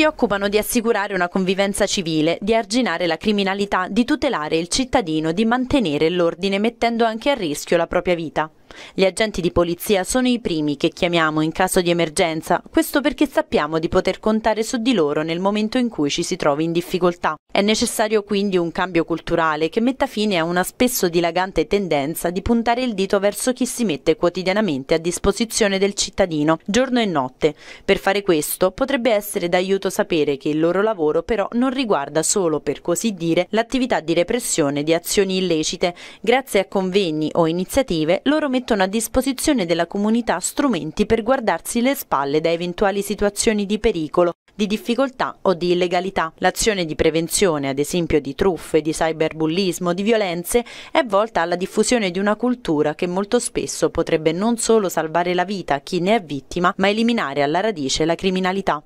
si occupano di assicurare una convivenza civile, di arginare la criminalità, di tutelare il cittadino, di mantenere l'ordine mettendo anche a rischio la propria vita. Gli agenti di polizia sono i primi che chiamiamo in caso di emergenza, questo perché sappiamo di poter contare su di loro nel momento in cui ci si trovi in difficoltà. È necessario quindi un cambio culturale che metta fine a una spesso dilagante tendenza di puntare il dito verso chi si mette quotidianamente a disposizione del cittadino, giorno e notte. Per fare questo potrebbe essere d'aiuto sapere che il loro lavoro però non riguarda solo, per così dire, l'attività di repressione di azioni illecite. Grazie a convegni o iniziative loro mettono mettono a disposizione della comunità strumenti per guardarsi le spalle da eventuali situazioni di pericolo, di difficoltà o di illegalità. L'azione di prevenzione, ad esempio di truffe, di cyberbullismo, di violenze, è volta alla diffusione di una cultura che molto spesso potrebbe non solo salvare la vita a chi ne è vittima, ma eliminare alla radice la criminalità.